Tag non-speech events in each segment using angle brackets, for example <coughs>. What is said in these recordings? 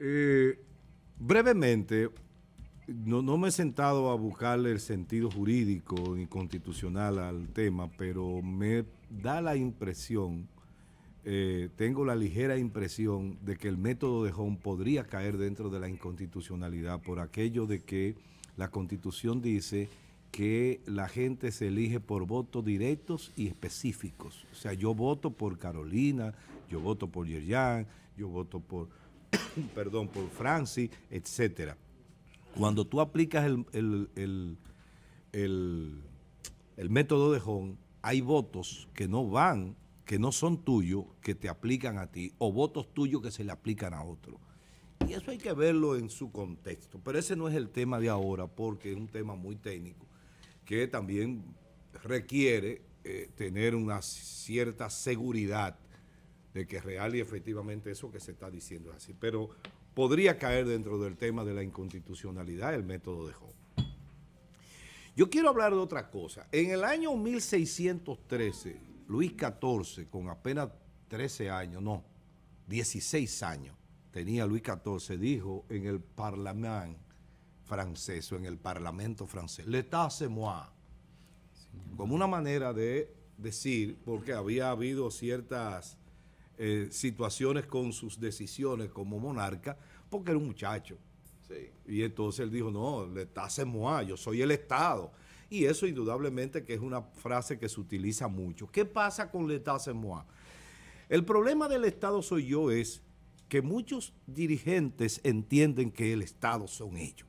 Eh, brevemente, no, me he sentado a buscarle el sentido jurídico ni constitucional al tema, pero me da la impresión, eh, tengo la ligera impresión de que el método de Home podría caer dentro de la inconstitucionalidad por aquello de que la constitución dice que la gente se elige por votos directos y específicos. O sea, yo voto por Carolina, yo voto por Yerjan, yo voto por <coughs> perdón, por Francis, etcétera. Cuando tú aplicas el, método de Hong, hay votos que no van, que no son tuyos, que te aplican a ti, o votos tuyos que se le aplican a otro. Y eso hay que verlo en su contexto. Pero ese no es el tema de ahora, porque es un tema muy técnico, que también requiere eh, tener una cierta seguridad que es real y efectivamente eso que se está diciendo es así. Pero podría caer dentro del tema de la inconstitucionalidad el método de Job. Yo quiero hablar de otra cosa. En el año 1613, Luis XIV, con apenas 13 años, no, 16 años, tenía Luis XIV, dijo en el Parlamento francés o en el Parlamento francés, l'état moi, como una manera de decir, porque había habido ciertas eh, situaciones con sus decisiones como monarca, porque era un muchacho. Y entonces él dijo, no, le tasse moi, yo soy el Estado. Y eso indudablemente que es una frase que se utiliza mucho. ¿Qué pasa con le tasse moi? El problema del Estado soy yo es que muchos dirigentes entienden que el Estado son ellos.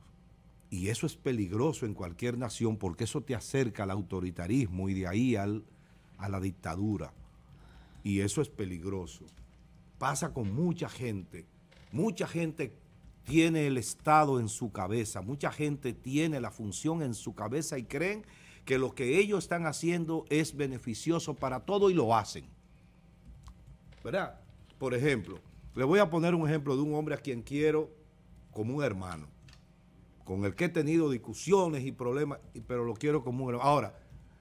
Y eso es peligroso en cualquier nación porque eso te acerca al autoritarismo y de ahí al, a la dictadura. Y eso es peligroso. Pasa con mucha gente. Mucha gente tiene el Estado en su cabeza, mucha gente tiene la función en su cabeza y creen que lo que ellos están haciendo es beneficioso para todo y lo hacen. ¿Verdad? Por ejemplo, le voy a poner un ejemplo de un hombre a quien quiero como un hermano, con el que he tenido discusiones y problemas, pero lo quiero como un hermano. Ahora,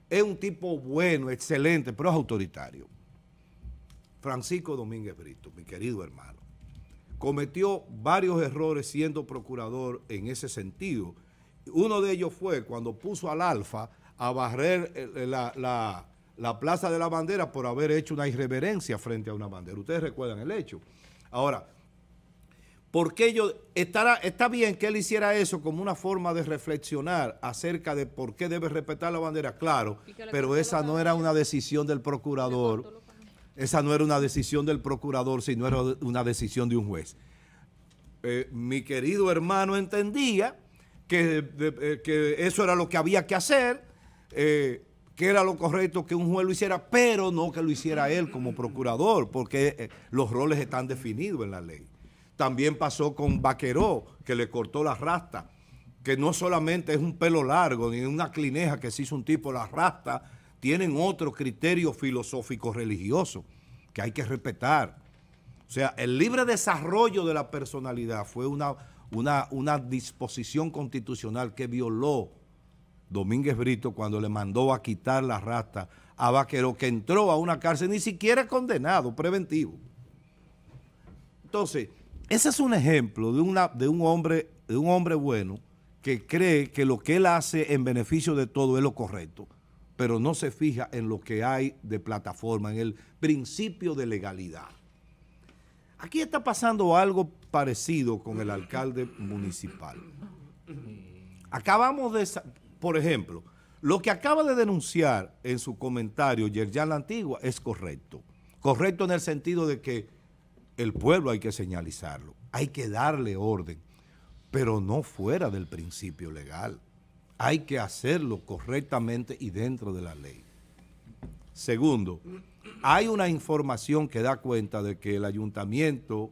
es un tipo bueno, excelente, pero es autoritario. Francisco Domínguez Brito, mi querido hermano, cometió varios errores siendo procurador en ese sentido. Uno de ellos fue cuando puso al Alfa a barrer eh, eh, la, Plaza de la Bandera por haber hecho una irreverencia frente a una bandera. Ustedes recuerdan el hecho. Ahora, porque yo, está bien que él hiciera eso como una forma de reflexionar acerca de por qué debe respetar la bandera, claro, pero esa no era una decisión del procurador esa no era una decisión del procurador, sino era una decisión de un juez. Eh, mi querido hermano entendía eh, que, eso era lo que había que hacer, eh, que era lo correcto que un juez lo hiciera, pero no que lo hiciera él como procurador, porque los roles están definidos en la ley. También pasó con Vaqueró, que le cortó la rasta, que no solamente es un pelo largo, ni una clineja que se hizo un tipo la rasta, tienen otro criterio filosófico religioso que hay que respetar. O sea, el libre desarrollo de la personalidad fue una, una, disposición constitucional que violó Domínguez Brito cuando le mandó a quitar la rasta a Vaquero, que entró a una cárcel ni siquiera condenado, preventivo. Entonces, ese es un ejemplo de, de, un hombre, de un hombre bueno que cree que lo que él hace en beneficio de todo es lo correcto pero no se fija en lo que hay de plataforma, en el principio de legalidad. Aquí está pasando algo parecido con el alcalde municipal. Acabamos de, por ejemplo, lo que acaba de denunciar en su comentario Yerjan La Antigua es correcto. Correcto en el sentido de que el pueblo hay que señalizarlo, hay que darle orden, pero no fuera del principio legal hay que hacerlo correctamente y dentro de la ley. Segundo, hay una información que da cuenta de que el ayuntamiento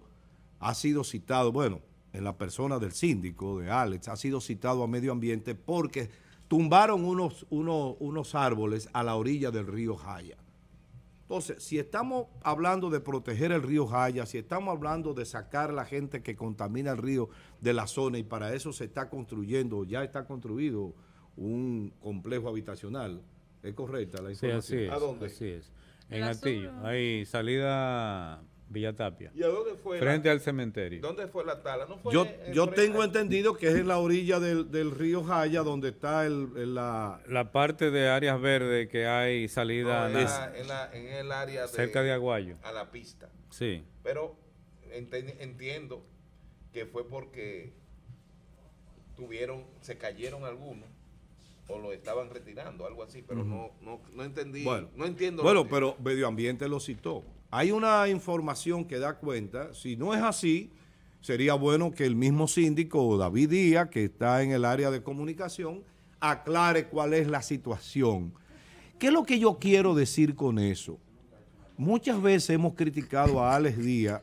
ha sido citado, bueno, en la persona del síndico, de Alex, ha sido citado a medio ambiente porque tumbaron unos, unos, unos árboles a la orilla del río Jaya. Entonces, si estamos hablando de proteger el río Jaya, si estamos hablando de sacar a la gente que contamina el río de la zona y para eso se está construyendo, ya está construido un complejo habitacional, ¿es correcta la información? Sí, así es. ¿A dónde? Así es. En Antillo. Ahí, salida Villatapia. ¿Y Frente al cementerio. ¿Dónde fue la tala? yo yo tengo entendido que es en la orilla del, río Jaya donde está la... parte de áreas verdes que hay salida... en, el área de, Cerca de Aguayo. A la pista. Sí. Pero entiendo que fue porque tuvieron, se cayeron algunos o lo estaban retirando, algo así, pero no, no, no entendí, no entiendo. Bueno, pero medio ambiente lo citó. Hay una información que da cuenta, si no es así, sería bueno que el mismo síndico David Díaz, que está en el área de comunicación, aclare cuál es la situación. ¿Qué es lo que yo quiero decir con eso? Muchas veces hemos criticado a Alex Díaz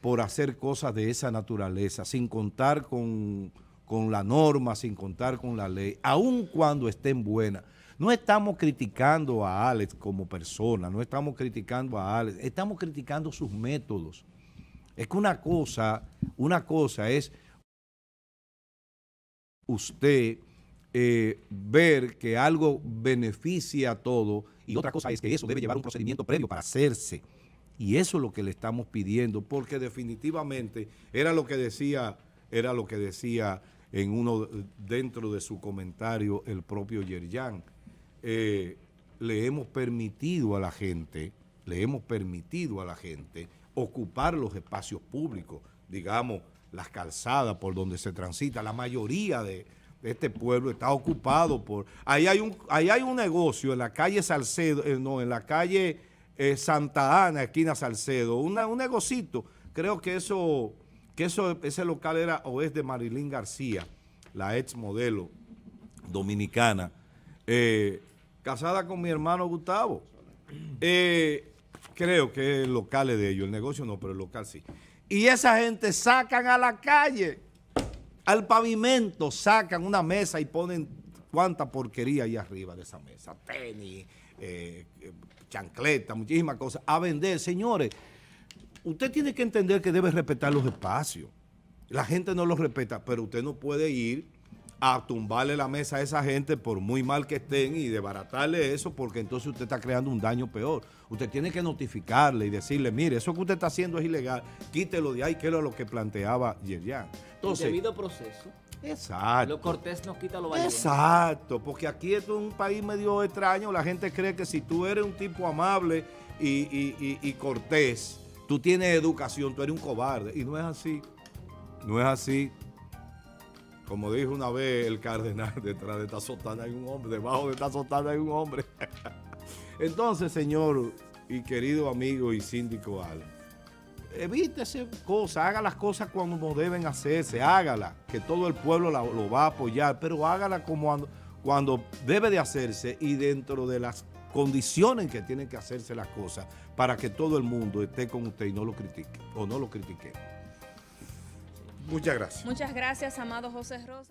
por hacer cosas de esa naturaleza, sin contar con, con la norma, sin contar con la ley, aun cuando estén buenas. No estamos criticando a Alex como persona, no estamos criticando a Alex, estamos criticando sus métodos. Es que una cosa, una cosa es usted eh, ver que algo beneficia a todo y otra cosa es que eso debe llevar un procedimiento previo para hacerse. Y eso es lo que le estamos pidiendo, porque definitivamente era lo que decía, era lo que decía en uno dentro de su comentario el propio Yerjan. Eh, le hemos permitido a la gente, le hemos permitido a la gente ocupar los espacios públicos, digamos, las calzadas por donde se transita. La mayoría de, este pueblo está ocupado por... Ahí hay un, ahí hay un negocio en la calle Salcedo, eh, no, en la calle eh, Santa Ana, esquina Salcedo, un negocito. Creo que eso, que eso, ese local era o es de Marilyn García, la ex modelo dominicana. Eh, casada con mi hermano Gustavo. Eh, creo que el local de ellos, el negocio no, pero el local sí. Y esa gente sacan a la calle, al pavimento, sacan una mesa y ponen cuánta porquería ahí arriba de esa mesa. Tenis, eh, chancleta, muchísimas cosas. A vender, señores, usted tiene que entender que debe respetar los espacios. La gente no los respeta, pero usted no puede ir a tumbarle la mesa a esa gente por muy mal que estén y desbaratarle eso porque entonces usted está creando un daño peor. Usted tiene que notificarle y decirle, mire, eso que usted está haciendo es ilegal, quítelo de ahí, que es lo que planteaba Yerian. Entonces, debido proceso. Exacto. Lo cortés nos quita lo valiente. Exacto, porque aquí es un país medio extraño, la gente cree que si tú eres un tipo amable y cortés, tú tienes educación, tú eres un cobarde. Y no es así, no es así como dijo una vez el cardenal, <laughs> detrás de esta sotana hay un hombre, debajo de esta sotana hay un hombre. <laughs> Entonces, señor y querido amigo y síndico Al, evítese cosas, haga las cosas cuando deben hacerse, hágala, que todo el pueblo lo va a apoyar, pero hágala como cuando debe de hacerse y dentro de las condiciones que tienen que hacerse las cosas para que todo el mundo esté con usted y no lo critique o no lo critique. Muchas gracias. Muchas gracias, amado José Rosa.